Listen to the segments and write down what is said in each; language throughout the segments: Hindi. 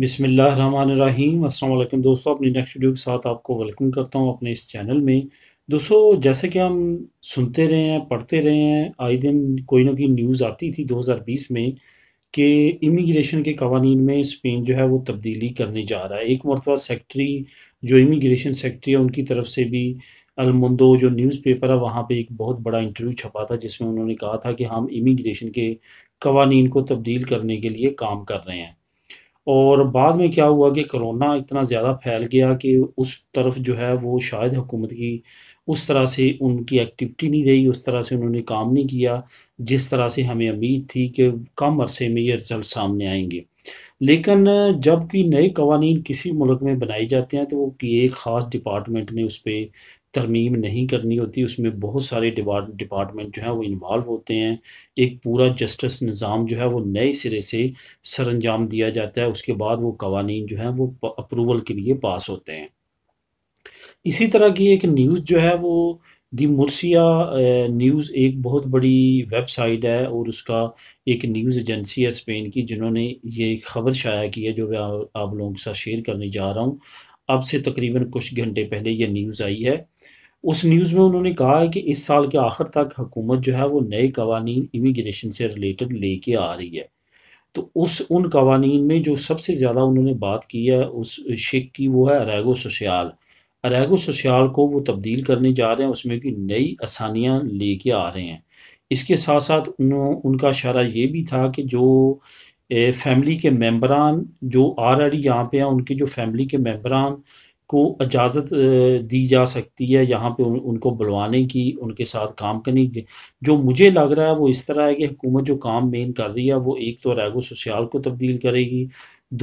बिसमीम असल दोस्तों अपनी नेक्स्ट वीडियो के साथ आपको वेलकम करता हूं अपने इस चैनल में दोस्तों जैसे कि हम सुनते रहे हैं पढ़ते रहे हैं आए दिन कोई ना कोई न्यूज़ आती थी 2020 में कि इमिग्रेशन के कवानी में स्पेन जो है वो तब्दीली करने जा रहा है एक मरतबा सेक्ट्री जो इमिग्रेशन सेक्ट्री है उनकी तरफ से भी अलमंदो जो न्यूज़पेपर है वहाँ पे एक बहुत बड़ा इंटरव्यू छपा था जिसमें उन्होंने कहा था कि हम इमिग्रेशन के कवानीन को तब्दील करने के लिए काम कर रहे हैं और बाद में क्या हुआ कि कोरोना इतना ज़्यादा फैल गया कि उस तरफ जो है वो शायद हुकूमत की उस तरह से उनकी एक्टिविटी नहीं रही उस तरह से उन्होंने काम नहीं किया जिस तरह से हमें उम्मीद थी कि कम अरसे में ये रिज़ल्ट सामने आएंगे लेकिन जब कि नए कवानीन किसी मुल्क में बनाए जाते हैं तो वो एक ख़ास डिपार्टमेंट ने उस पर तरमीम नहीं करनी होती उसमें बहुत सारे डिपार्टमेंट जो है वो इन्वाल्व होते हैं एक पूरा जस्टिस निज़ाम जो है वो नए सिरे से सर अंजाम दिया जाता है उसके बाद वो कवानीन जो हैं वो अप्रूवल के लिए पास होते हैं इसी तरह की एक न्यूज़ जो है वो दी मुर्सिया न्यूज़ एक बहुत बड़ी वेबसाइट है और उसका एक न्यूज़ एजेंसी है स्पेन की जिन्होंने ये खबर शाया की है जो मैं आप लोगों के साथ शेयर करने जा रहा हूँ अब से तकरीबन कुछ घंटे पहले यह न्यूज़ आई है उस न्यूज़ में उन्होंने कहा है कि इस साल के आखिर तक हुकूमत जो है वो नए कवानी इमिग्रेशन से रिलेटेड लेके आ रही है तो उस उन कवानीन में जो सबसे ज़्यादा उन्होंने बात की है उस शिक की वो है रैगो सोशियाल अरेगो सोशल को वो तब्दील करने जा रहे हैं उसमें भी नई आसानियाँ लेके आ रहे हैं इसके साथ साथ उन, उनका इशारा ये भी था कि जो ए, फैमिली के मेम्बरान जो ऑलरेडी यहाँ पे हैं उनके जो फैमिली के मेम्बरान को इजाज़त दी जा सकती है यहाँ पे उन, उनको बुलवाने की उनके साथ काम करने की जो मुझे लग रहा है वो इस तरह है कि हुकूमत जो काम मेन कर रही है वो एक तो रेगो सोशल को तब्दील करेगी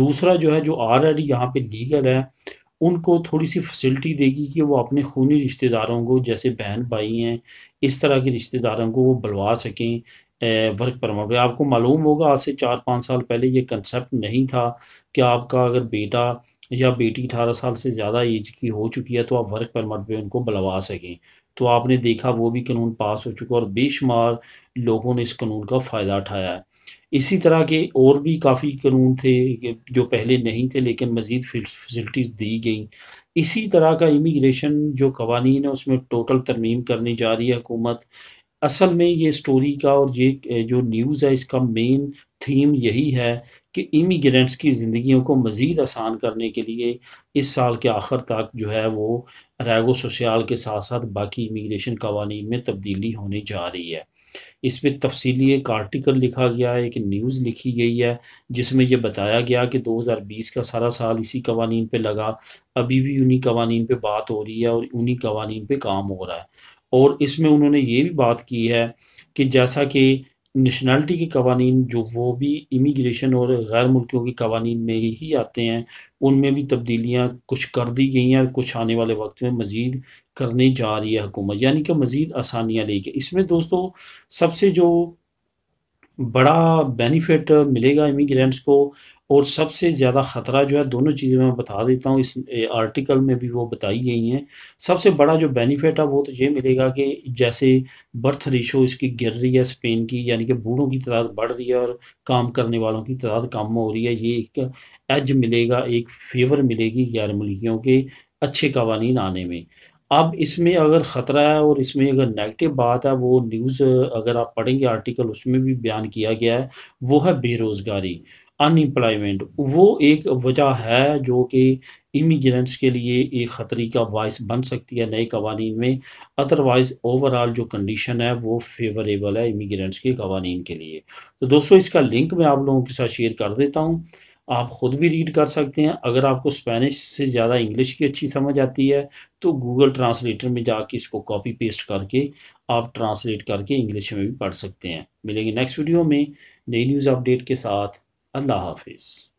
दूसरा जो है जो ऑलरेडी यहाँ पे लीगल है उनको थोड़ी सी फैसिलिटी देगी कि वो अपने खूनी रिश्तेदारों को जैसे बहन भाई हैं इस तरह के रिश्तेदारों को वो बुलवा सकें वर्क परमिट पे आपको मालूम होगा आज से चार पाँच साल पहले ये कंसेप्ट नहीं था कि आपका अगर बेटा या बेटी अठारह साल से ज़्यादा एज की हो चुकी है तो आप वर्क परमिट पे उनको बुलवा सकें तो आपने देखा वो भी कानून पास हो चुका और बेशुमार लोगों ने इस कानून का फ़ायदा उठाया है इसी तरह के और भी काफ़ी कानून थे जो पहले नहीं थे लेकिन मज़ीद फैसिलिटीज़ दी गई इसी तरह का इमिग्रेशन जो कवानीन है उसमें टोटल तरमीम करने जा रही है हुकूमत असल में ये स्टोरी का और ये जो न्यूज़ है इसका मेन थीम यही है कि इमिग्रेंट्स की ज़िंदगियों को मज़ीद आसान करने के लिए इस साल के आखिर तक जो है वो रैगो सोशल के साथ साथ बाकी इमिग्रेशन कवानीन में तब्दीली होने जा रही है इस पर तफसीली एक आर्टिकल लिखा गया है एक न्यूज़ लिखी गई है जिसमें यह बताया गया कि 2020 का सारा साल इसी कवानीन पे लगा अभी भी उन्हीं कवानीन पे बात हो रही है और उन्हीं कवानीन पे काम हो रहा है और इसमें उन्होंने ये भी बात की है कि जैसा कि नेशनलिटी के कवानीन जो वो भी इमिग्रेशन और गैर मुल्कियों के कवानी में ही, ही आते हैं उनमें भी तब्दीलियाँ कुछ कर दी गई हैं और कुछ आने वाले वक्त में मज़ीद करने जा रही है हुकूमत यानी कि मज़ीद आसानियाँ लेगी इसमें दोस्तों सबसे जो बड़ा बेनिफिट मिलेगा इमिग्रेंट्स को और सबसे ज़्यादा ख़तरा जो है दोनों चीज़ें मैं बता देता हूँ इस आर्टिकल में भी वो बताई गई हैं सबसे बड़ा जो बेनिफिट है वो तो ये मिलेगा कि जैसे बर्थ रेशो इसकी गिर रही है स्पेन की यानी कि बूढ़ों की तादाद बढ़ रही है और काम करने वालों की तादाद कम हो रही है ये एक एज मिलेगा एक फेवर मिलेगी गैर मुल्कियों के अच्छे कवानी आने में अब इसमें अगर ख़तरा है और इसमें अगर नेगेटिव बात है वो न्यूज़ अगर आप पढ़ेंगे आर्टिकल उसमें भी बयान किया गया है वो है बेरोज़गारी अनएम्प्लॉयमेंट वो एक वजह है जो कि इमिग्रेंट्स के लिए एक ख़तरे का बायस बन सकती है नए कवानीन में अदरवाइज़ ओवरऑल जो कंडीशन है वो फेवरेबल है इमिग्रेंट्स के कवानीन के लिए तो दोस्तों इसका लिंक मैं आप लोगों के साथ शेयर कर देता हूँ आप ख़ुद भी रीड कर सकते हैं अगर आपको स्पेनिश से ज़्यादा इंग्लिश की अच्छी समझ आती है तो गूगल ट्रांसलेटर में जाके इसको कॉपी पेस्ट करके आप ट्रांसलेट करके इंग्लिश में भी पढ़ सकते हैं मिलेंगे नेक्स्ट वीडियो में नई न्यूज़ अपडेट के साथ الله حافظ